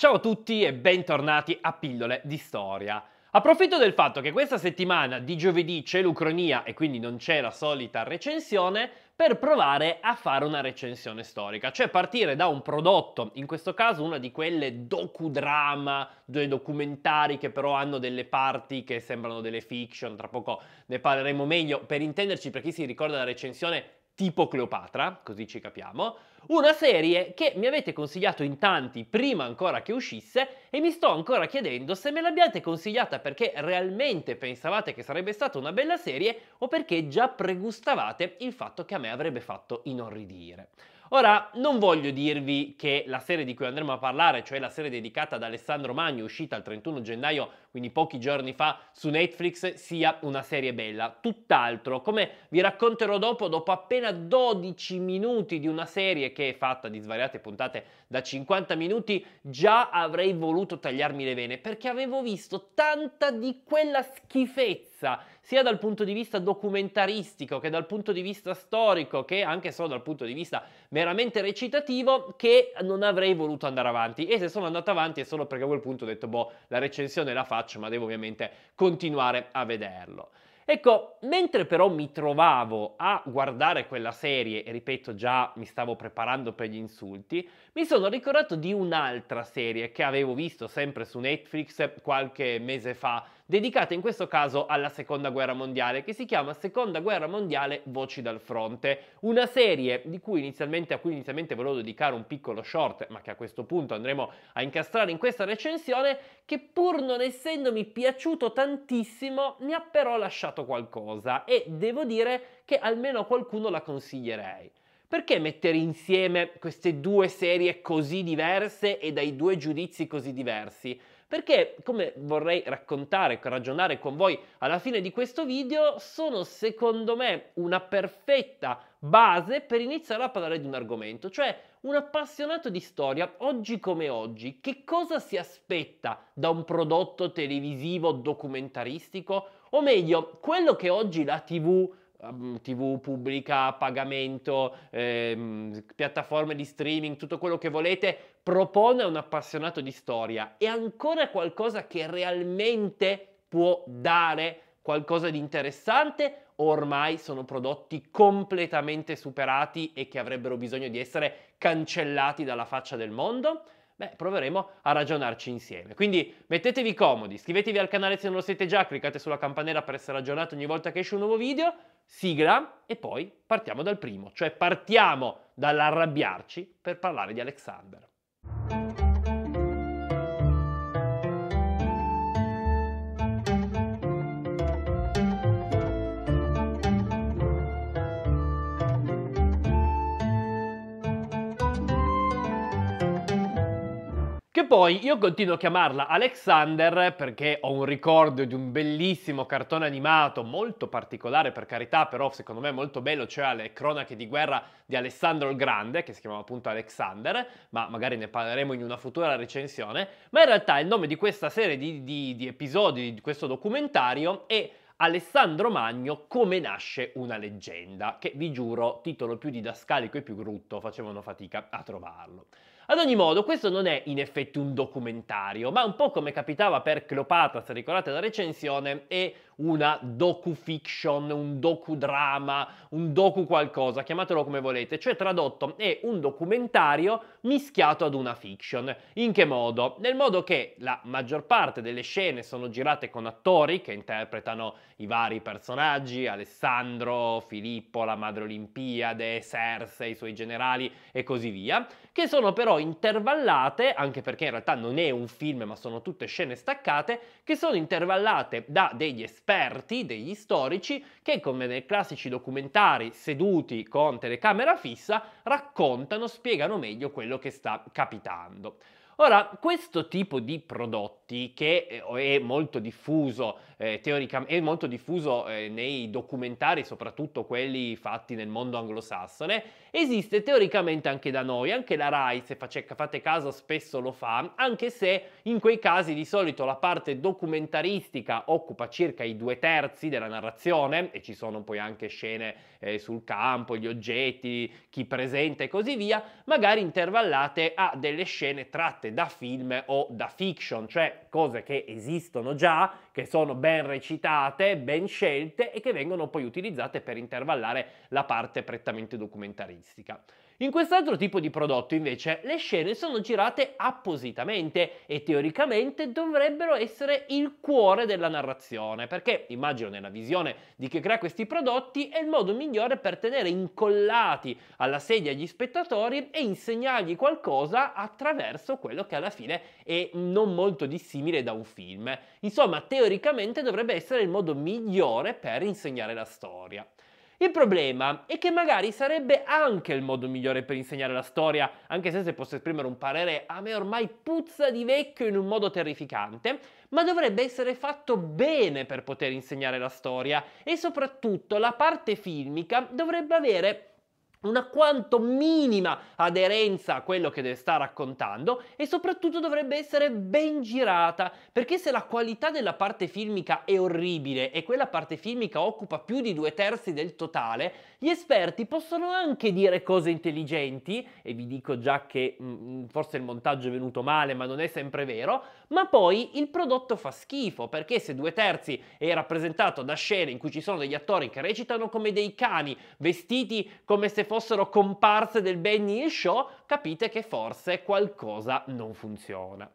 Ciao a tutti e bentornati a Pillole di Storia. Approfitto del fatto che questa settimana di giovedì c'è l'Ucronia e quindi non c'è la solita recensione per provare a fare una recensione storica, cioè partire da un prodotto, in questo caso una di quelle docudrama, due documentari che però hanno delle parti che sembrano delle fiction, tra poco ne parleremo meglio, per intenderci per chi si ricorda la recensione tipo Cleopatra, così ci capiamo, una serie che mi avete consigliato in tanti prima ancora che uscisse e mi sto ancora chiedendo se me l'abbiate consigliata perché realmente pensavate che sarebbe stata una bella serie o perché già pregustavate il fatto che a me avrebbe fatto inorridire. Ora, non voglio dirvi che la serie di cui andremo a parlare, cioè la serie dedicata ad Alessandro Magno, uscita il 31 gennaio quindi pochi giorni fa su Netflix, sia una serie bella. Tutt'altro, come vi racconterò dopo, dopo appena 12 minuti di una serie che è fatta di svariate puntate da 50 minuti, già avrei voluto tagliarmi le vene perché avevo visto tanta di quella schifezza sia dal punto di vista documentaristico che dal punto di vista storico che anche solo dal punto di vista meramente recitativo che non avrei voluto andare avanti e se sono andato avanti è solo perché a quel punto ho detto boh la recensione la faccio ma devo ovviamente continuare a vederlo. Ecco, mentre però mi trovavo a guardare quella serie, e ripeto già mi stavo preparando per gli insulti, mi sono ricordato di un'altra serie che avevo visto sempre su Netflix qualche mese fa, dedicata in questo caso alla Seconda Guerra Mondiale, che si chiama Seconda Guerra Mondiale Voci dal Fronte, una serie cui a cui inizialmente volevo dedicare un piccolo short, ma che a questo punto andremo a incastrare in questa recensione, che pur non essendomi piaciuto tantissimo, mi ha però lasciato qualcosa e devo dire che almeno a qualcuno la consiglierei. Perché mettere insieme queste due serie così diverse e dai due giudizi così diversi? Perché, come vorrei raccontare, ragionare con voi alla fine di questo video, sono secondo me una perfetta base per iniziare a parlare di un argomento, cioè un appassionato di storia, oggi come oggi, che cosa si aspetta da un prodotto televisivo documentaristico? O meglio, quello che oggi la TV ehm, TV pubblica, pagamento, ehm, piattaforme di streaming, tutto quello che volete, propone a un appassionato di storia è ancora qualcosa che realmente può dare qualcosa di interessante o ormai sono prodotti completamente superati e che avrebbero bisogno di essere cancellati dalla faccia del mondo? Beh, proveremo a ragionarci insieme. Quindi mettetevi comodi, iscrivetevi al canale se non lo siete già, cliccate sulla campanella per essere aggiornati ogni volta che esce un nuovo video, sigla e poi partiamo dal primo, cioè partiamo dall'arrabbiarci per parlare di Alexander. Che poi io continuo a chiamarla Alexander perché ho un ricordo di un bellissimo cartone animato, molto particolare per carità, però secondo me molto bello, cioè le cronache di guerra di Alessandro il Grande, che si chiamava appunto Alexander, ma magari ne parleremo in una futura recensione. Ma in realtà il nome di questa serie di, di, di episodi, di questo documentario, è Alessandro Magno, come nasce una leggenda, che vi giuro, titolo più didascalico e più brutto, facevano fatica a trovarlo. Ad ogni modo, questo non è in effetti un documentario, ma un po' come capitava per Cleopatra, se ricordate la recensione, è una docu-fiction, un docudrama, un docu qualcosa, chiamatelo come volete, cioè tradotto è un documentario mischiato ad una fiction. In che modo? Nel modo che la maggior parte delle scene sono girate con attori che interpretano i vari personaggi, Alessandro, Filippo, la madre Olimpiade, Cersei, i suoi generali e così via, che sono però intervallate, anche perché in realtà non è un film ma sono tutte scene staccate, che sono intervallate da degli esperti, degli storici, che come nei classici documentari seduti con telecamera fissa raccontano, spiegano meglio quello che sta capitando. Ora, questo tipo di prodotto morti che eh, è molto diffuso, eh, teoricamente, è molto diffuso eh, nei documentari, soprattutto quelli fatti nel mondo anglosassone, esiste teoricamente anche da noi, anche la RAI, se face, fate caso, spesso lo fa, anche se in quei casi di solito la parte documentaristica occupa circa i due terzi della narrazione e ci sono poi anche scene eh, sul campo, gli oggetti, chi presenta e così via, magari intervallate a delle scene tratte da film o da fiction, cioè cose che esistono già, che sono ben recitate, ben scelte e che vengono poi utilizzate per intervallare la parte prettamente documentaristica. In quest'altro tipo di prodotto invece le scene sono girate appositamente e teoricamente dovrebbero essere il cuore della narrazione, perché immagino nella visione di chi crea questi prodotti è il modo migliore per tenere incollati alla sedia gli spettatori e insegnargli qualcosa attraverso quello che alla fine è non molto dissimile da un film. Insomma, teoricamente dovrebbe essere il modo migliore per insegnare la storia. Il problema è che magari sarebbe anche il modo migliore per insegnare la storia, anche se se posso esprimere un parere a me ormai puzza di vecchio in un modo terrificante, ma dovrebbe essere fatto bene per poter insegnare la storia e soprattutto la parte filmica dovrebbe avere una quanto minima aderenza a quello che deve sta raccontando e soprattutto dovrebbe essere ben girata, perché se la qualità della parte filmica è orribile e quella parte filmica occupa più di due terzi del totale, gli esperti possono anche dire cose intelligenti, e vi dico già che mh, mm, mm, forse il montaggio è venuto male, ma non è sempre vero, ma poi il prodotto fa schifo, perché se due terzi è rappresentato da scene in cui ci sono degli attori che recitano come dei cani, vestiti come se fossero comparse del Benny e Shaw, capite che forse qualcosa non funziona.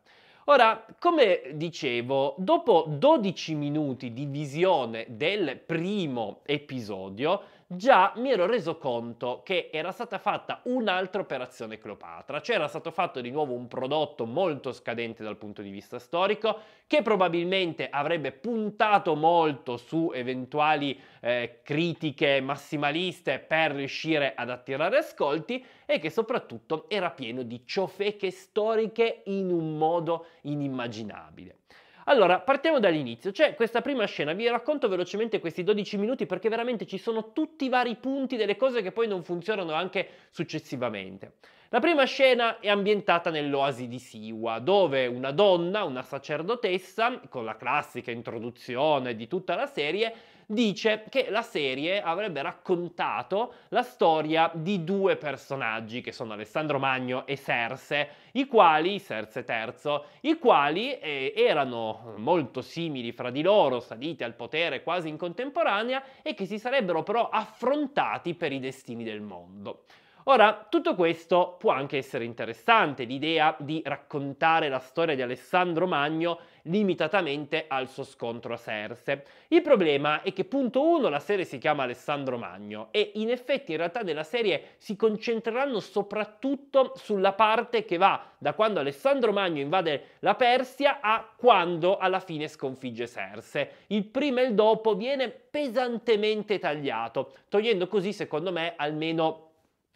Ora, come dicevo, dopo 12 minuti di visione del primo episodio, già mi ero reso conto che era stata fatta un'altra operazione Cleopatra, cioè era stato fatto di nuovo un prodotto molto scadente dal punto di vista storico, che probabilmente avrebbe puntato molto su eventuali eh, critiche massimaliste per riuscire ad attirare ascolti e che soprattutto era pieno di ciofeche storiche in un modo inimmaginabile. Allora, partiamo dall'inizio. C'è questa prima scena, vi racconto velocemente questi 12 minuti perché veramente ci sono tutti i vari punti delle cose che poi non funzionano anche successivamente. La prima scena è ambientata nell'oasi di Siwa, dove una donna, una sacerdotessa, con la classica introduzione di tutta la serie, dice che la serie avrebbe raccontato la storia di due personaggi che sono Alessandro Magno e Serse, i quali, Serse terzo, i quali eh, erano molto simili fra di loro, saliti al potere quasi in contemporanea e che si sarebbero però affrontati per i destini del mondo. Ora, tutto questo può anche essere interessante, l'idea di raccontare la storia di Alessandro Magno limitatamente al suo scontro a Serse. Il problema è che punto 1 la serie si chiama Alessandro Magno e in effetti in realtà nella serie si concentreranno soprattutto sulla parte che va da quando Alessandro Magno invade la Persia a quando alla fine sconfigge Serse. Il prima e il dopo viene pesantemente tagliato, togliendo così secondo me almeno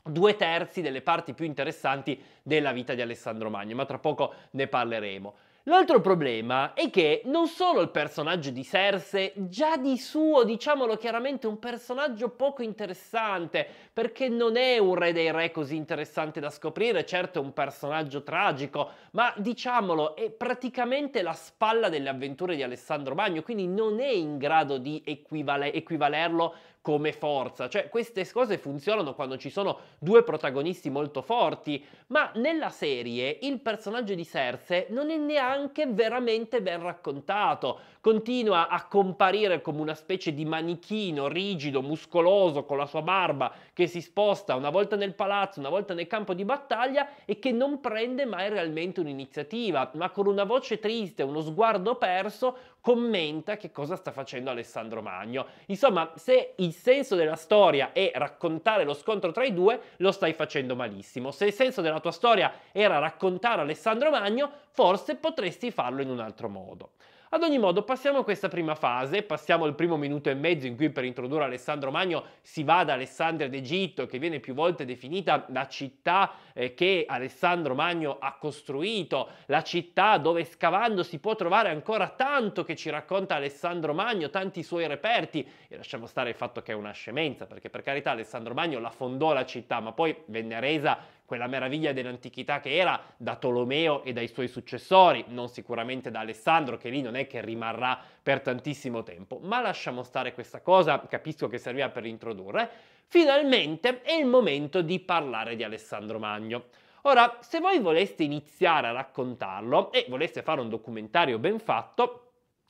due terzi delle parti più interessanti della vita di Alessandro Magno, ma tra poco ne parleremo. L'altro problema è che non solo il personaggio di Serse, già di suo, diciamolo chiaramente, è un personaggio poco interessante, perché non è un re dei re così interessante da scoprire, certo è un personaggio tragico, ma diciamolo, è praticamente la spalla delle avventure di Alessandro Magno, quindi non è in grado di equivale- equivalerlo come forza. Cioè, queste cose funzionano quando ci sono due protagonisti molto forti, ma nella serie il personaggio di Serse non è neanche veramente ben raccontato. Continua a comparire come una specie di manichino rigido, muscoloso, con la sua barba che si sposta una volta nel palazzo, una volta nel campo di battaglia e che non prende mai realmente un'iniziativa, ma con una voce triste, uno sguardo perso, commenta che cosa sta facendo Alessandro Magno. Insomma, se il senso della storia è raccontare lo scontro tra i due, lo stai facendo malissimo. Se il senso della tua storia era raccontare Alessandro Magno, forse potresti farlo in un altro modo. Ad ogni modo, passiamo a questa prima fase, passiamo al primo minuto e mezzo in cui per introdurre Alessandro Magno si va ad Alessandria d'Egitto, che viene più volte definita la città eh, che Alessandro Magno ha costruito, la città dove scavando si può trovare ancora tanto che ci racconta Alessandro Magno, tanti suoi reperti, e lasciamo stare il fatto che è una scemenza, perché per carità Alessandro Magno la fondò la città, ma poi venne resa quella meraviglia dell'antichità che era da Tolomeo e dai suoi successori, non sicuramente da Alessandro, che lì non è che rimarrà per tantissimo tempo, ma lasciamo stare questa cosa, capisco che serviva per introdurre, finalmente è il momento di parlare di Alessandro Magno. Ora, se voi voleste iniziare a raccontarlo e voleste fare un documentario ben fatto,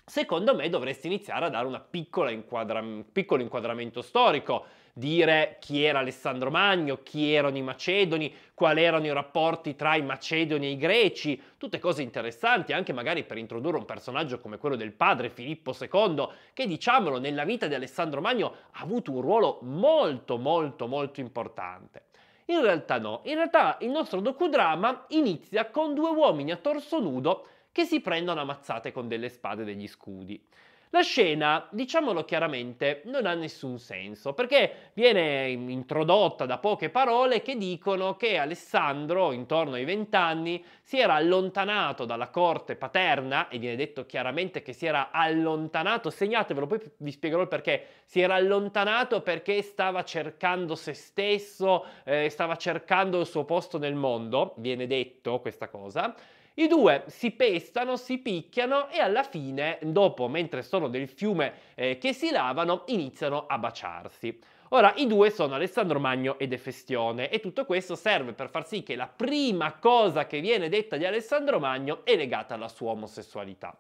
secondo me dovreste iniziare a dare una piccola inquadra... un piccolo inquadramento storico, dire chi era Alessandro Magno, chi erano i Macedoni, quali erano i rapporti tra i Macedoni e i Greci, tutte cose interessanti anche magari per introdurre un personaggio come quello del padre Filippo II, che diciamolo nella vita di Alessandro Magno ha avuto un ruolo molto molto molto importante. In realtà no, in realtà il nostro docudrama inizia con due uomini a torso nudo che si prendono ammazzate con delle spade e degli scudi. La scena, diciamolo chiaramente, non ha nessun senso perché viene introdotta da poche parole che dicono che Alessandro, intorno ai vent'anni, si era allontanato dalla corte paterna e viene detto chiaramente che si era allontanato, segnatevelo, poi vi spiegherò il perché, si era allontanato perché stava cercando se stesso, eh, stava cercando il suo posto nel mondo, viene detto questa cosa. I due si pestano, si picchiano e alla fine, dopo, mentre sono del fiume eh, che si lavano, iniziano a baciarsi. Ora, i due sono Alessandro Magno e De Festione e tutto questo serve per far sì che la prima cosa che viene detta di Alessandro Magno è legata alla sua omosessualità.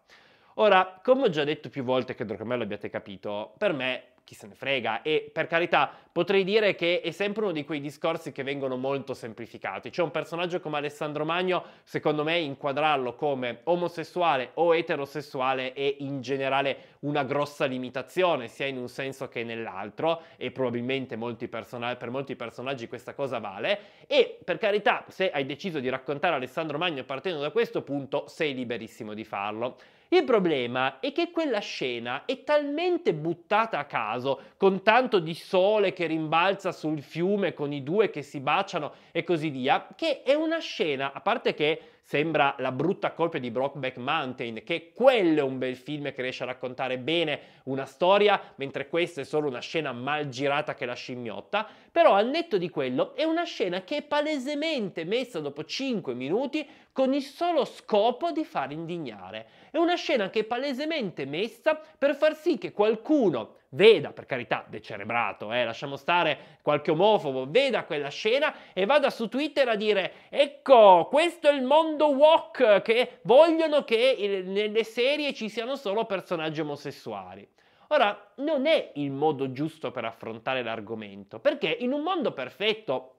Ora, come ho già detto più volte, credo che me l'abbiate capito, per me chi se ne frega e per carità potrei dire che è sempre uno di quei discorsi che vengono molto semplificati. C'è un personaggio come Alessandro Magno, secondo me inquadrarlo come omosessuale o eterosessuale è in generale una grossa limitazione, sia in un senso che nell'altro e probabilmente molti person- per molti personaggi questa cosa vale e per carità se hai deciso di raccontare Alessandro Magno partendo da questo punto sei liberissimo di farlo. Il problema è che quella scena è talmente buttata a caso, con tanto di sole che rimbalza sul fiume con i due che si baciano e così via, che è una scena, a parte che sembra la brutta colpa di Brockback Mountain, che quello è un bel film che riesce a raccontare bene una storia, mentre questa è solo una scena mal girata che la scimmiotta, però al netto di quello è una scena che è palesemente messa dopo 5 minuti con il solo scopo di far indignare. È una scena che è palesemente messa per far sì che qualcuno veda, per carità, decerebrato, eh, lasciamo stare qualche omofobo, veda quella scena e vada su Twitter a dire ecco, questo è il mondo wok che vogliono che nelle serie ci siano solo personaggi omosessuali. Ora, non è il modo giusto per affrontare l'argomento, perché in un mondo perfetto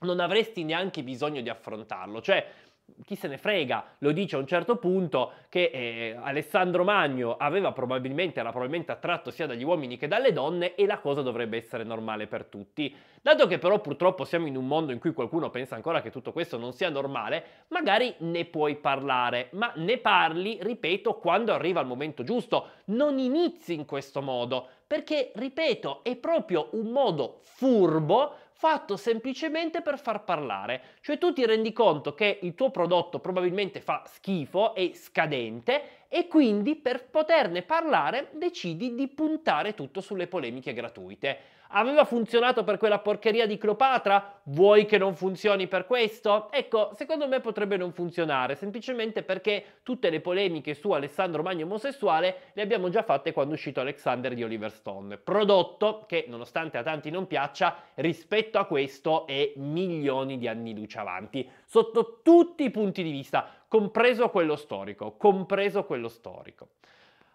non avresti neanche bisogno di affrontarlo, cioè chi se ne frega, lo dice a un certo punto che eh, Alessandro Magno aveva probabilmente, era probabilmente attratto sia dagli uomini che dalle donne e la cosa dovrebbe essere normale per tutti. Dato che però purtroppo siamo in un mondo in cui qualcuno pensa ancora che tutto questo non sia normale, magari ne puoi parlare, ma ne parli, ripeto, quando arriva il momento giusto. Non inizi in questo modo, perché, ripeto, è proprio un modo furbo fatto semplicemente per far parlare. Cioè tu ti rendi conto che il tuo prodotto probabilmente fa schifo, è scadente e quindi per poterne parlare decidi di puntare tutto sulle polemiche gratuite. Aveva funzionato per quella porcheria di Cleopatra? Vuoi che non funzioni per questo? Ecco, secondo me potrebbe non funzionare, semplicemente perché tutte le polemiche su Alessandro Magno omosessuale le abbiamo già fatte quando è uscito Alexander di Oliver Stone. Prodotto che, nonostante a tanti non piaccia, rispetto a questo è milioni di anni luce avanti, sotto tutti i punti di vista, compreso quello storico, compreso quello storico.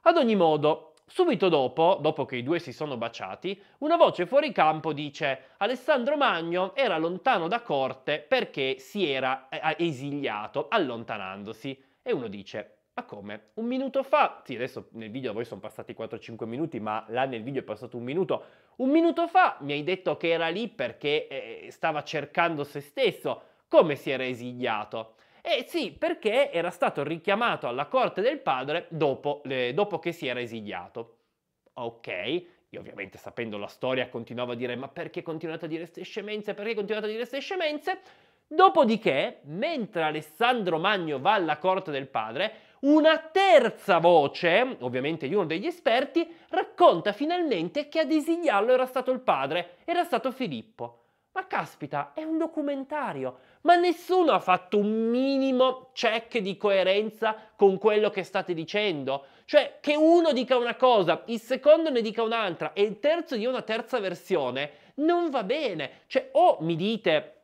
Ad ogni modo, Subito dopo, dopo che i due si sono baciati, una voce fuori campo dice Alessandro Magno era lontano da corte perché si era eh, esiliato, allontanandosi. E uno dice, ma come? Un minuto fa? Sì, adesso nel video a voi sono passati 4-5 minuti, ma là nel video è passato un minuto. Un minuto fa mi hai detto che era lì perché eh, stava cercando se stesso. Come si era esiliato? E sì, perché era stato richiamato alla corte del padre dopo, le, dopo che si era esiliato. Ok, io ovviamente sapendo la storia continuavo a dire ma perché continuate a dire queste scemenze, perché continuate a dire queste scemenze? Dopodiché, mentre Alessandro Magno va alla corte del padre, una terza voce, ovviamente di uno degli esperti, racconta finalmente che ad esiliarlo era stato il padre, era stato Filippo. Ma caspita, è un documentario, ma nessuno ha fatto un minimo check di coerenza con quello che state dicendo. Cioè, che uno dica una cosa, il secondo ne dica un'altra e il terzo dia una terza versione, non va bene. Cioè, o mi dite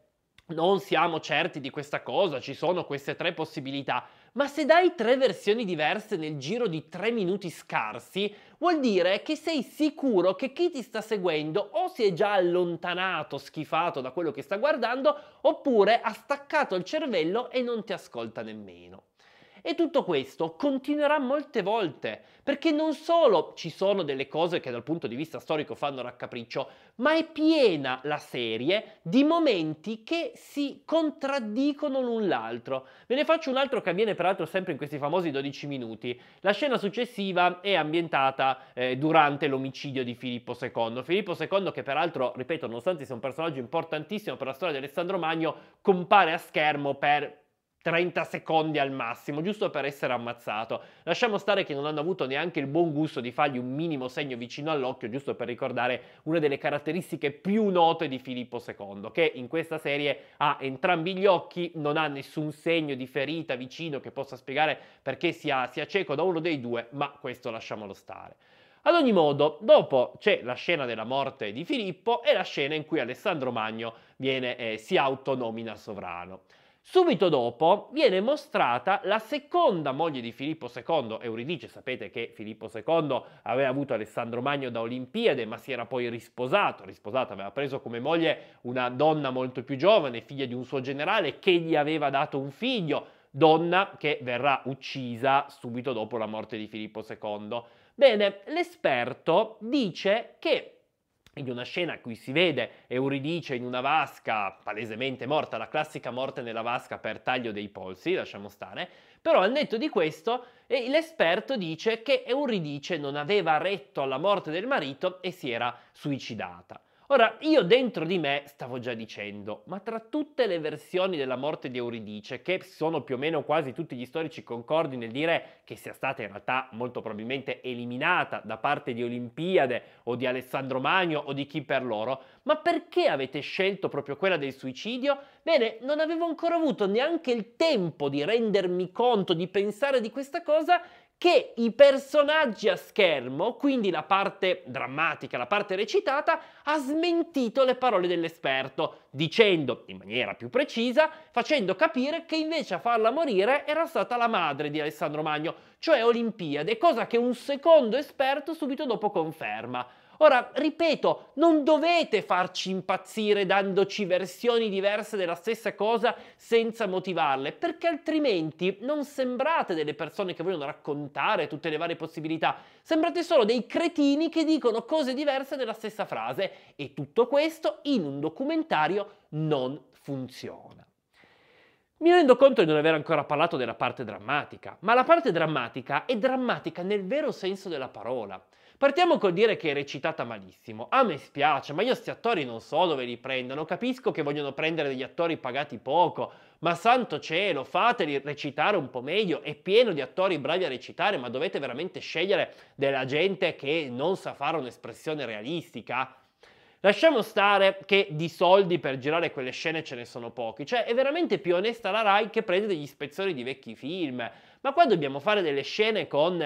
non siamo certi di questa cosa, ci sono queste tre possibilità, ma se dai tre versioni diverse nel giro di tre minuti scarsi, vuol dire che sei sicuro che chi ti sta seguendo o si è già allontanato, schifato da quello che sta guardando, oppure ha staccato il cervello e non ti ascolta nemmeno. E tutto questo continuerà molte volte, perché non solo ci sono delle cose che dal punto di vista storico fanno raccapriccio, ma è piena la serie di momenti che si contraddicono l'un l'altro. Ve ne faccio un altro che avviene peraltro sempre in questi famosi 12 minuti. La scena successiva è ambientata eh, durante l'omicidio di Filippo II. Filippo II che peraltro, ripeto, nonostante sia un personaggio importantissimo per la storia di Alessandro Magno, compare a schermo per 30 secondi al massimo, giusto per essere ammazzato. Lasciamo stare che non hanno avuto neanche il buon gusto di fargli un minimo segno vicino all'occhio, giusto per ricordare una delle caratteristiche più note di Filippo II, che in questa serie ha entrambi gli occhi, non ha nessun segno di ferita vicino che possa spiegare perché sia, sia cieco da uno dei due, ma questo lasciamolo stare. Ad ogni modo, dopo c'è la scena della morte di Filippo e la scena in cui Alessandro Magno viene, eh, si autonomina sovrano. Subito dopo viene mostrata la seconda moglie di Filippo II, Euridice, sapete che Filippo II aveva avuto Alessandro Magno da Olimpiade, ma si era poi risposato, risposato, aveva preso come moglie una donna molto più giovane, figlia di un suo generale, che gli aveva dato un figlio, donna che verrà uccisa subito dopo la morte di Filippo II. Bene, l'esperto dice che quindi una scena in cui si vede Euridice in una vasca, palesemente morta, la classica morte nella vasca per taglio dei polsi, lasciamo stare, però al netto di questo eh, l'esperto dice che Euridice non aveva retto alla morte del marito e si era suicidata. Ora, io dentro di me stavo già dicendo, ma tra tutte le versioni della morte di Euridice, che sono più o meno quasi tutti gli storici concordi nel dire che sia stata in realtà molto probabilmente eliminata da parte di Olimpiade o di Alessandro Magno o di chi per loro, ma perché avete scelto proprio quella del suicidio? Bene, non avevo ancora avuto neanche il tempo di rendermi conto, di pensare di questa cosa, che i personaggi a schermo, quindi la parte drammatica, la parte recitata, ha smentito le parole dell'esperto, dicendo in maniera più precisa, facendo capire che invece a farla morire era stata la madre di Alessandro Magno, cioè Olimpiade, cosa che un secondo esperto subito dopo conferma. Ora, ripeto, non dovete farci impazzire dandoci versioni diverse della stessa cosa senza motivarle, perché altrimenti non sembrate delle persone che vogliono raccontare tutte le varie possibilità, sembrate solo dei cretini che dicono cose diverse della stessa frase e tutto questo in un documentario non funziona. Mi rendo conto di non aver ancora parlato della parte drammatica, ma la parte drammatica è drammatica nel vero senso della parola. Partiamo col dire che è recitata malissimo. A me spiace, ma io sti attori non so dove li prendano. Capisco che vogliono prendere degli attori pagati poco, ma santo cielo, fateli recitare un po' meglio. È pieno di attori bravi a recitare, ma dovete veramente scegliere della gente che non sa fare un'espressione realistica. Lasciamo stare che di soldi per girare quelle scene ce ne sono pochi, cioè è veramente più onesta la RAI che prende degli spezzoni di vecchi film, ma qua dobbiamo fare delle scene con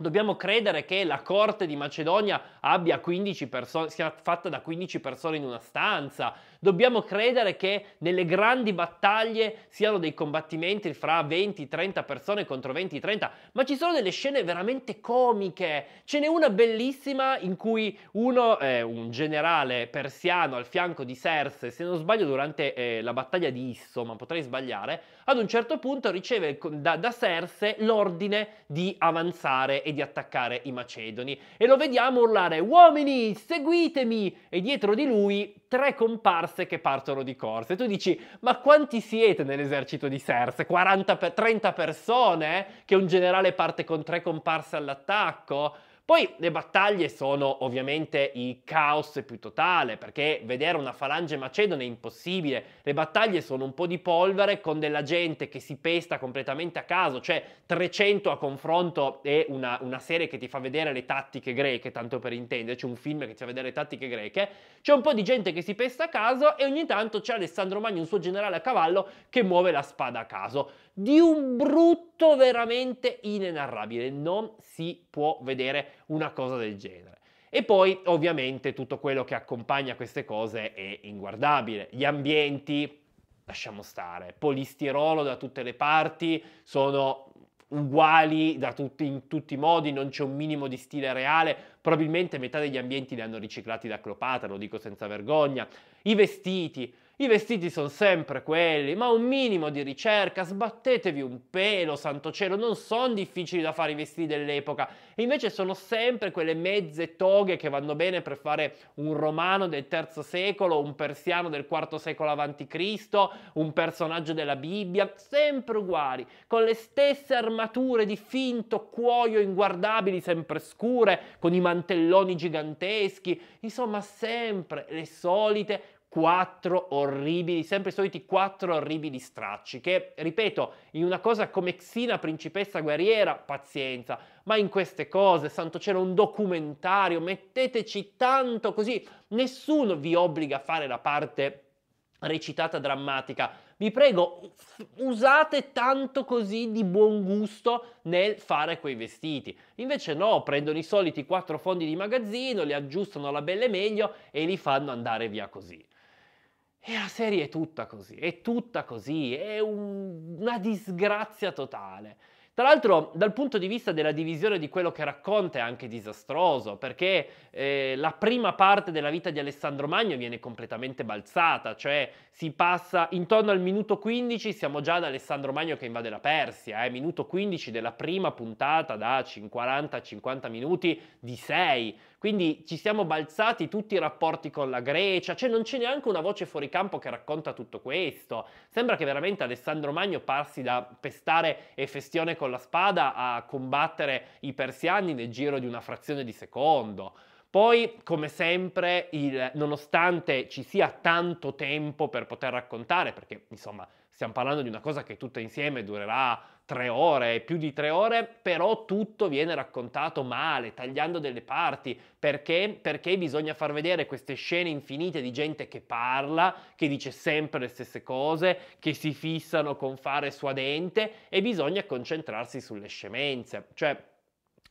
Dobbiamo credere che la corte di Macedonia abbia 15 persone, sia fatta da 15 persone in una stanza, Dobbiamo credere che nelle grandi battaglie siano dei combattimenti fra 20-30 persone contro 20-30, ma ci sono delle scene veramente comiche. Ce n'è una bellissima in cui uno, eh, un generale persiano al fianco di Serse, se non sbaglio durante eh, la battaglia di Isso, ma potrei sbagliare, ad un certo punto riceve da, da Serse l'ordine di avanzare e di attaccare i macedoni. E lo vediamo urlare, uomini, seguitemi! E dietro di lui tre comparse Serse che partono di corsa. E tu dici, ma quanti siete nell'esercito di Serse? 40 per, 30 persone? Che un generale parte con tre comparse all'attacco? Poi le battaglie sono ovviamente il caos più totale, perché vedere una falange macedone è impossibile. Le battaglie sono un po' di polvere con della gente che si pesta completamente a caso, cioè 300 a confronto è una, una serie che ti fa vedere le tattiche greche, tanto per intenderci, un film che ti fa vedere le tattiche greche. C'è un po' di gente che si pesta a caso e ogni tanto c'è Alessandro Magni, un suo generale a cavallo, che muove la spada a caso di un brutto veramente inenarrabile. Non si può vedere una cosa del genere. E poi ovviamente tutto quello che accompagna queste cose è inguardabile. Gli ambienti, lasciamo stare, polistirolo da tutte le parti, sono uguali tutti, in tutti i modi, non c'è un minimo di stile reale, probabilmente metà degli ambienti li hanno riciclati da Cleopatra, lo dico senza vergogna. I vestiti, i vestiti sono sempre quelli, ma un minimo di ricerca, sbattetevi un pelo, santo cielo, non sono difficili da fare i vestiti dell'epoca. E invece sono sempre quelle mezze toghe che vanno bene per fare un romano del III secolo, un persiano del IV secolo a.C., un personaggio della Bibbia, sempre uguali, con le stesse armature di finto cuoio inguardabili, sempre scure, con i mantelloni giganteschi, insomma sempre le solite quattro orribili, sempre i soliti quattro orribili stracci, che, ripeto, in una cosa come Xina, principessa guerriera, pazienza, ma in queste cose, santo cielo, un documentario, metteteci tanto così, nessuno vi obbliga a fare la parte recitata drammatica. Vi prego, usate tanto così di buon gusto nel fare quei vestiti. Invece no, prendono i soliti quattro fondi di magazzino, li aggiustano alla belle meglio e li fanno andare via così. E la serie è tutta così, è tutta così, è un, una disgrazia totale. Tra l'altro, dal punto di vista della divisione di quello che racconta è anche disastroso, perché eh, la prima parte della vita di Alessandro Magno viene completamente balzata, cioè si passa intorno al minuto 15, siamo già ad Alessandro Magno che invade la Persia, eh, minuto 15 della prima puntata da 40 50 minuti di 6, quindi ci siamo balzati tutti i rapporti con la Grecia, cioè non c'è neanche una voce fuori campo che racconta tutto questo. Sembra che veramente Alessandro Magno passi da pestare e festione con la spada a combattere i persiani nel giro di una frazione di secondo. Poi, come sempre, il, nonostante ci sia tanto tempo per poter raccontare, perché insomma stiamo parlando di una cosa che tutta insieme durerà tre ore, più di tre ore, però tutto viene raccontato male, tagliando delle parti. Perché? Perché bisogna far vedere queste scene infinite di gente che parla, che dice sempre le stesse cose, che si fissano con fare suadente e bisogna concentrarsi sulle scemenze. Cioè,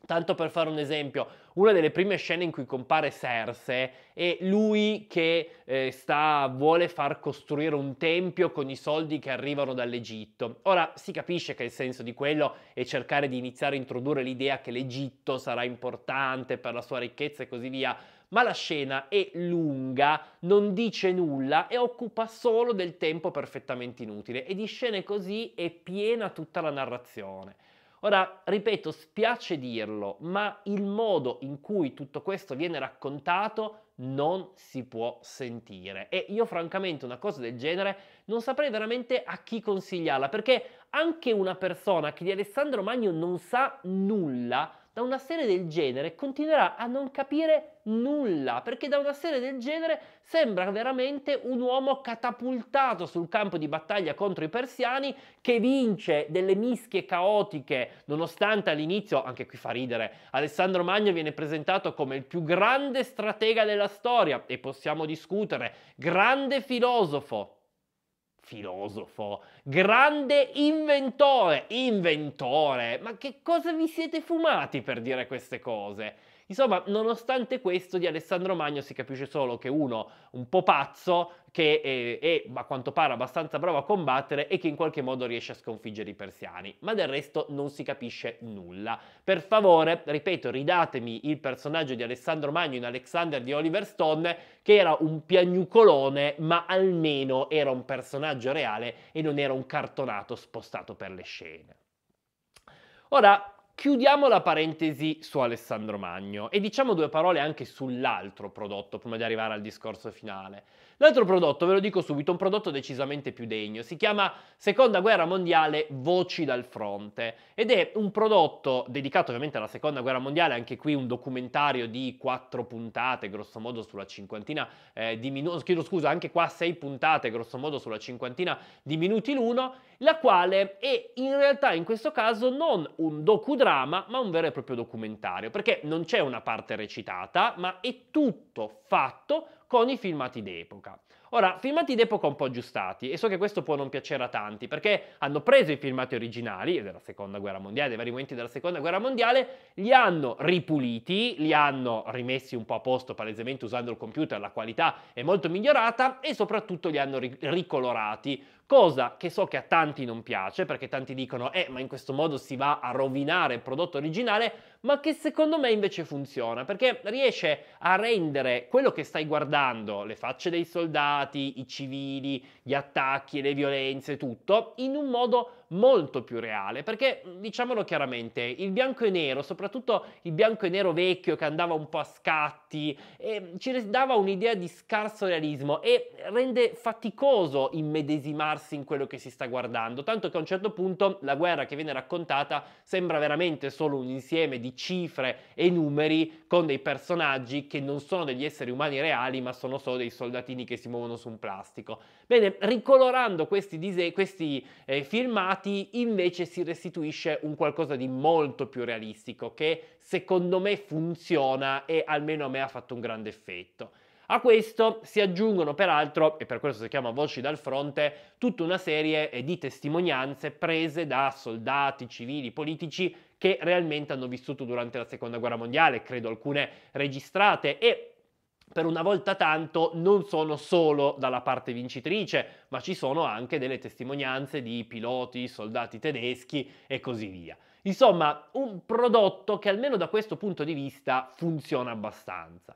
Tanto per fare un esempio, una delle prime scene in cui compare Serse è lui che eh, sta, vuole far costruire un tempio con i soldi che arrivano dall'Egitto. Ora si capisce che il senso di quello è cercare di iniziare a introdurre l'idea che l'Egitto sarà importante per la sua ricchezza e così via, ma la scena è lunga, non dice nulla e occupa solo del tempo perfettamente inutile. E di scene così è piena tutta la narrazione. Ora, ripeto, spiace dirlo, ma il modo in cui tutto questo viene raccontato non si può sentire. E io francamente una cosa del genere non saprei veramente a chi consigliarla, perché anche una persona che di Alessandro Magno non sa nulla da una serie del genere continuerà a non capire nulla, perché da una serie del genere sembra veramente un uomo catapultato sul campo di battaglia contro i persiani che vince delle mischie caotiche, nonostante all'inizio, anche qui fa ridere, Alessandro Magno viene presentato come il più grande stratega della storia e possiamo discutere, grande filosofo, filosofo, grande inventore, inventore, ma che cosa vi siete fumati per dire queste cose? Insomma, nonostante questo, di Alessandro Magno si capisce solo che uno un po' pazzo, che è, eh, è, a quanto pare abbastanza bravo a combattere e che in qualche modo riesce a sconfiggere i persiani, ma del resto non si capisce nulla. Per favore, ripeto, ridatemi il personaggio di Alessandro Magno in Alexander di Oliver Stone, che era un piagnucolone, ma almeno era un personaggio reale e non era un cartonato spostato per le scene. Ora, Chiudiamo la parentesi su Alessandro Magno e diciamo due parole anche sull'altro prodotto prima di arrivare al discorso finale. L'altro prodotto, ve lo dico subito, un prodotto decisamente più degno, si chiama Seconda Guerra Mondiale Voci dal Fronte ed è un prodotto dedicato ovviamente alla Seconda Guerra Mondiale, anche qui un documentario di quattro puntate, grosso modo sulla cinquantina eh, di minuti, oh, chiedo scusa, anche qua sei puntate, grosso modo sulla cinquantina di minuti l'uno, la quale è in realtà in questo caso non un docudrama, ma un vero e proprio documentario, perché non c'è una parte recitata, ma è tutto fatto con i filmati d'epoca. Ora, filmati d'epoca un po' aggiustati, e so che questo può non piacere a tanti, perché hanno preso i filmati originali della seconda guerra mondiale, dei vari momenti della seconda guerra mondiale, li hanno ripuliti, li hanno rimessi un po' a posto, palesemente usando il computer, la qualità è molto migliorata, e soprattutto li hanno ricolorati cosa che so che a tanti non piace perché tanti dicono eh ma in questo modo si va a rovinare il prodotto originale, ma che secondo me invece funziona perché riesce a rendere quello che stai guardando, le facce dei soldati, i civili, gli attacchi, le violenze, tutto, in un modo molto più reale, perché mm, diciamolo chiaramente, il bianco e nero, soprattutto il bianco e nero vecchio che andava un po' a scatti, eh, ci dava un'idea di scarso realismo e rende faticoso immedesimarsi in quello che si sta guardando, tanto che a un certo punto la guerra che viene raccontata sembra veramente solo un insieme di cifre e numeri con dei personaggi che non sono degli esseri umani reali, ma sono solo dei soldatini che si muovono su un plastico. Bene, ricolorando questi, questi eh, filmati, dati invece si restituisce un qualcosa di molto più realistico che secondo me funziona e almeno a me ha fatto un grande effetto. A questo si aggiungono peraltro, e per questo si chiama Voci dal fronte, tutta una serie eh, di testimonianze prese da soldati, civili, politici che realmente hanno vissuto durante la seconda guerra mondiale, credo alcune registrate e per una volta tanto non sono solo dalla parte vincitrice, ma ci sono anche delle testimonianze di piloti, soldati tedeschi e così via. Insomma, un prodotto che almeno da questo punto di vista funziona abbastanza.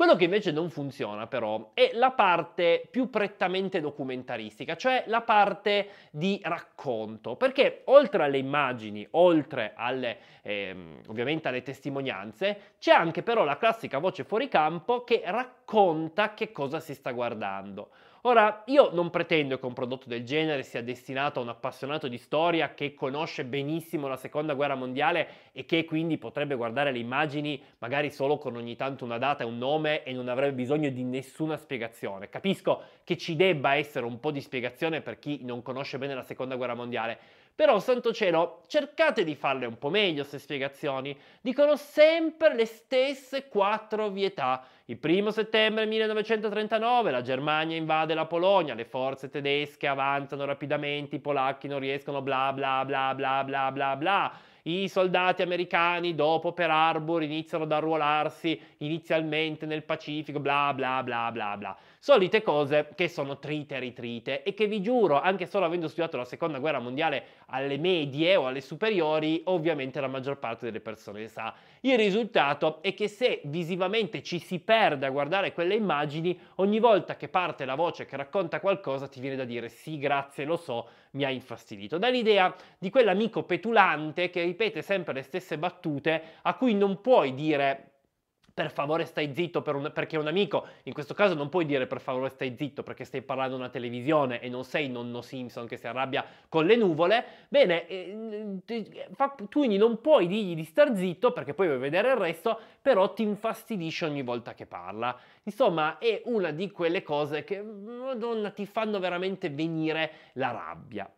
Quello che invece non funziona però è la parte più prettamente documentaristica, cioè la parte di racconto, perché oltre alle immagini, oltre alle, ehm, ovviamente alle testimonianze, c'è anche però la classica voce fuori campo che racconta che cosa si sta guardando. Ora, io non pretendo che un prodotto del genere sia destinato a un appassionato di storia che conosce benissimo la seconda guerra mondiale e che quindi potrebbe guardare le immagini magari solo con ogni tanto una data e un nome e non avrebbe bisogno di nessuna spiegazione. Capisco che ci debba essere un po' di spiegazione per chi non conosce bene la seconda guerra mondiale, però, santo cielo, cercate di farle un po' meglio queste spiegazioni. Dicono sempre le stesse quattro vietà. Il primo settembre 1939 la Germania invade la Polonia, le forze tedesche avanzano rapidamente, i polacchi non riescono, bla bla bla bla bla bla bla. I soldati americani dopo per Harbor iniziano ad arruolarsi inizialmente nel Pacifico, bla bla bla bla bla. Solite cose che sono trite e ritrite e che vi giuro, anche solo avendo studiato la seconda guerra mondiale alle medie o alle superiori, ovviamente la maggior parte delle persone sa. Il risultato è che se visivamente ci si perde a guardare quelle immagini, ogni volta che parte la voce che racconta qualcosa ti viene da dire sì, grazie, lo so, mi ha infastidito. Dall'idea di quell'amico petulante che ripete sempre le stesse battute a cui non puoi dire per favore stai zitto per un, perché è un amico. In questo caso non puoi dire per favore stai zitto perché stai parlando a una televisione e non sei nonno Simpson che si arrabbia con le nuvole. Bene, eh, tu quindi non puoi dirgli di star zitto perché poi vuoi vedere il resto, però ti infastidisce ogni volta che parla. Insomma, è una di quelle cose che, madonna, ti fanno veramente venire la rabbia.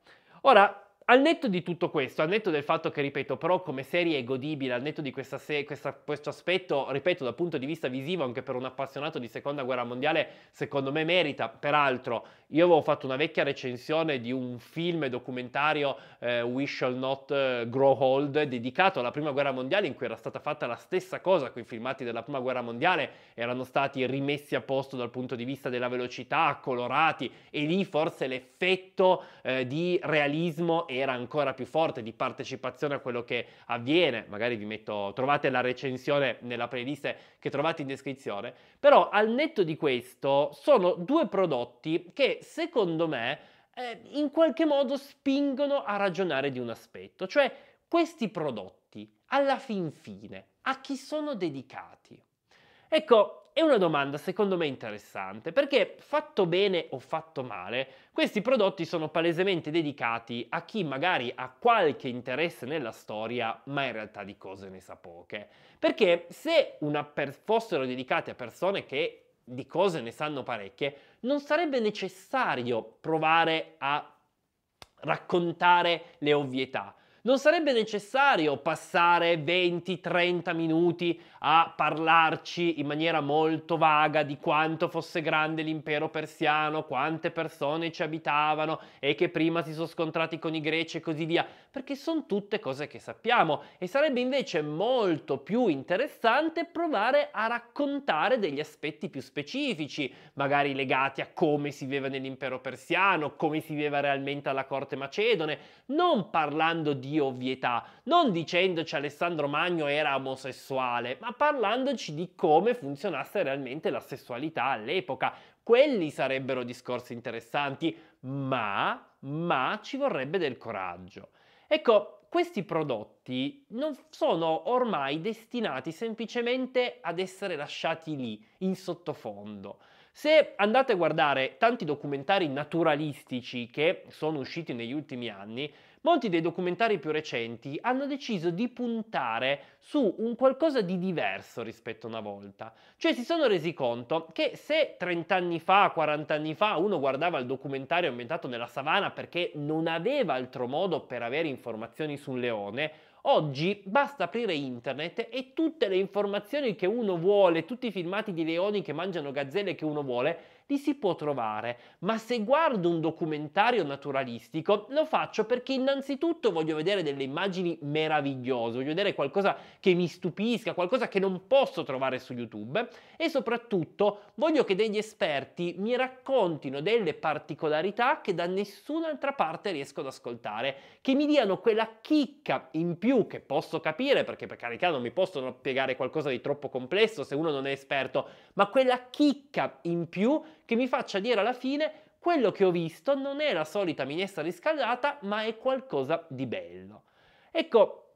Ora, al netto di tutto questo, al netto del fatto che, ripeto, però come serie è godibile, al netto di questa se- questa, questo aspetto, ripeto, dal punto di vista visivo, anche per un appassionato di seconda guerra mondiale, secondo me merita. Peraltro, io avevo fatto una vecchia recensione di un film documentario, eh, We Shall Not eh, Grow Old, dedicato alla prima guerra mondiale, in cui era stata fatta la stessa cosa, con i filmati della prima guerra mondiale erano stati rimessi a posto dal punto di vista della velocità, colorati, e lì forse l'effetto eh, di realismo era maniera ancora più forte di partecipazione a quello che avviene. Magari vi metto, trovate la recensione nella playlist che trovate in descrizione. Però al netto di questo sono due prodotti che secondo me eh, in qualche modo spingono a ragionare di un aspetto, cioè questi prodotti alla fin fine a chi sono dedicati? Ecco, è una domanda secondo me interessante, perché fatto bene o fatto male, questi prodotti sono palesemente dedicati a chi magari ha qualche interesse nella storia, ma in realtà di cose ne sa poche. Perché se per- fossero dedicati a persone che di cose ne sanno parecchie, non sarebbe necessario provare a raccontare le ovvietà, non sarebbe necessario passare 20-30 minuti a parlarci in maniera molto vaga di quanto fosse grande l'impero persiano, quante persone ci abitavano e che prima si sono scontrati con i greci e così via, perché sono tutte cose che sappiamo e sarebbe invece molto più interessante provare a raccontare degli aspetti più specifici, magari legati a come si viveva nell'impero persiano, come si viveva realmente alla corte macedone, non parlando di di ovvietà, non dicendoci Alessandro Magno era omosessuale, ma parlandoci di come funzionasse realmente la sessualità all'epoca. Quelli sarebbero discorsi interessanti, ma, ma ci vorrebbe del coraggio. Ecco, questi prodotti non sono ormai destinati semplicemente ad essere lasciati lì, in sottofondo. Se andate a guardare tanti documentari naturalistici che sono usciti negli ultimi anni, Molti dei documentari più recenti hanno deciso di puntare su un qualcosa di diverso rispetto a una volta, cioè si sono resi conto che se 30 anni fa, 40 anni fa uno guardava il documentario ambientato nella savana perché non aveva altro modo per avere informazioni su un leone, Oggi basta aprire internet e tutte le informazioni che uno vuole, tutti i filmati di leoni che mangiano gazzelle che uno vuole, li si può trovare, ma se guardo un documentario naturalistico lo faccio perché innanzitutto voglio vedere delle immagini meravigliose, voglio vedere qualcosa che mi stupisca, qualcosa che non posso trovare su YouTube e soprattutto voglio che degli esperti mi raccontino delle particolarità che da nessun'altra parte riesco ad ascoltare, che mi diano quella chicca in più che posso capire, perché per carità non mi possono spiegare qualcosa di troppo complesso se uno non è esperto, ma quella chicca in più che mi faccia dire alla fine quello che ho visto non è la solita minestra riscaldata, ma è qualcosa di bello. Ecco,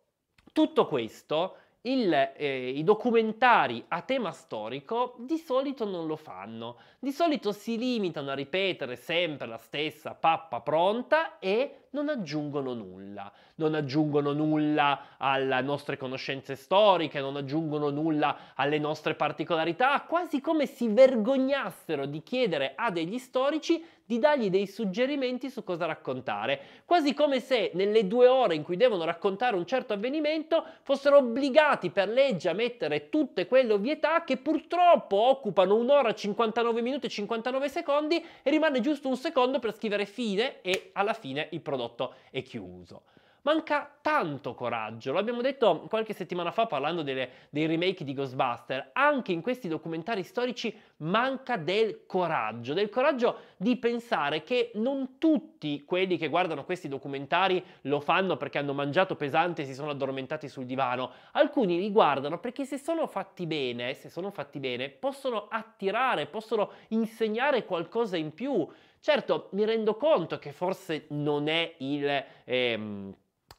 tutto questo il, eh, i documentari a tema storico di solito non lo fanno, di solito si limitano a ripetere sempre la stessa pappa pronta e non aggiungono nulla, non aggiungono nulla alle nostre conoscenze storiche, non aggiungono nulla alle nostre particolarità, quasi come si vergognassero di chiedere a degli storici di dargli dei suggerimenti su cosa raccontare, quasi come se nelle due ore in cui devono raccontare un certo avvenimento fossero obbligati per legge a mettere tutte quelle ovvietà che purtroppo occupano un'ora 59 minuti e 59 secondi e rimane giusto un secondo per scrivere fine e alla fine il prodotto è chiuso manca tanto coraggio. L'abbiamo detto qualche settimana fa parlando delle, dei remake di Ghostbuster, anche in questi documentari storici manca del coraggio, del coraggio di pensare che non tutti quelli che guardano questi documentari lo fanno perché hanno mangiato pesante e si sono addormentati sul divano, alcuni li guardano perché se sono fatti bene, se sono fatti bene, possono attirare, possono insegnare qualcosa in più. Certo, mi rendo conto che forse non è il... Ehm,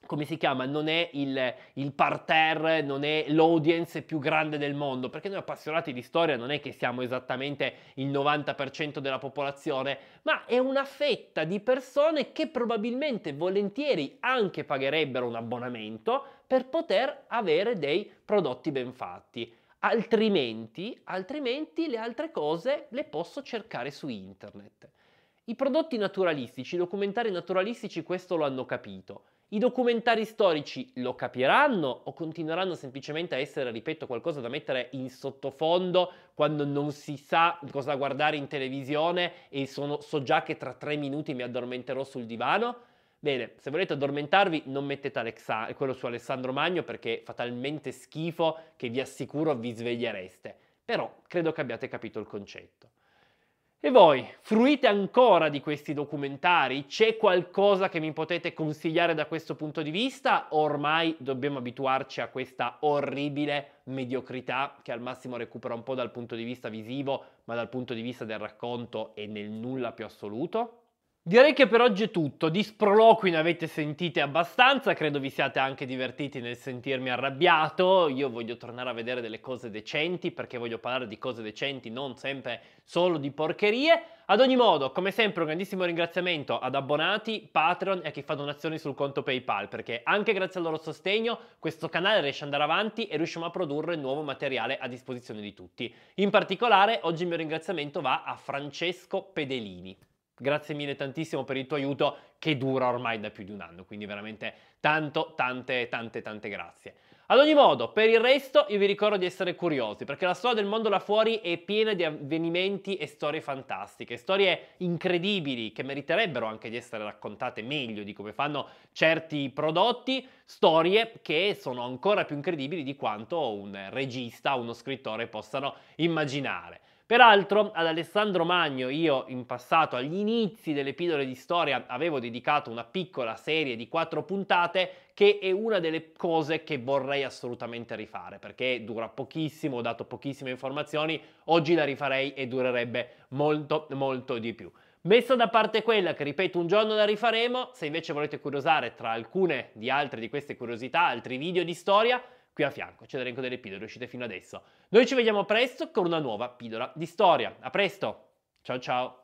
come si chiama, non è il, il, parterre, non è l'audience più grande del mondo, perché noi appassionati di storia non è che siamo esattamente il 90% della popolazione, ma è una fetta di persone che probabilmente volentieri anche pagherebbero un abbonamento per poter avere dei prodotti ben fatti. Altrimenti, altrimenti le altre cose le posso cercare su internet. I prodotti naturalistici, i documentari naturalistici questo lo hanno capito i documentari storici lo capiranno o continueranno semplicemente a essere, ripeto, qualcosa da mettere in sottofondo quando non si sa cosa guardare in televisione e sono, so già che tra tre minuti mi addormenterò sul divano? Bene, se volete addormentarvi non mettete Alexa- quello su Alessandro Magno perché fa talmente schifo che vi assicuro vi svegliereste. Però credo che abbiate capito il concetto. E voi, fruite ancora di questi documentari? C'è qualcosa che mi potete consigliare da questo punto di vista? Ormai dobbiamo abituarci a questa orribile mediocrità che al massimo recupera un po' dal punto di vista visivo, ma dal punto di vista del racconto è nel nulla più assoluto? Direi che per oggi è tutto, di sproloqui ne avete sentite abbastanza, credo vi siate anche divertiti nel sentirmi arrabbiato, io voglio tornare a vedere delle cose decenti perché voglio parlare di cose decenti, non sempre solo di porcherie. Ad ogni modo, come sempre, un grandissimo ringraziamento ad abbonati, Patreon e a chi fa donazioni sul conto PayPal, perché anche grazie al loro sostegno questo canale riesce ad andare avanti e riusciamo a produrre nuovo materiale a disposizione di tutti. In particolare, oggi il mio ringraziamento va a Francesco Pedelini. Grazie mille tantissimo per il tuo aiuto che dura ormai da più di un anno, quindi veramente tanto, tante, tante, tante grazie. Ad ogni modo, per il resto io vi ricordo di essere curiosi, perché la storia del mondo là fuori è piena di avvenimenti e storie fantastiche, storie incredibili che meriterebbero anche di essere raccontate meglio di come fanno certi prodotti, storie che sono ancora più incredibili di quanto un regista, uno scrittore possano immaginare. Peraltro ad Alessandro Magno io in passato agli inizi delle pillole di storia avevo dedicato una piccola serie di quattro puntate che è una delle cose che vorrei assolutamente rifare perché dura pochissimo, ho dato pochissime informazioni, oggi la rifarei e durerebbe molto molto di più. Messa da parte quella che ripeto un giorno la rifaremo, se invece volete curiosare tra alcune di altre di queste curiosità, altri video di storia, qui a fianco. C'è l'elenco delle pillole uscite fino adesso. Noi ci vediamo presto con una nuova pillola di storia. A presto. Ciao ciao.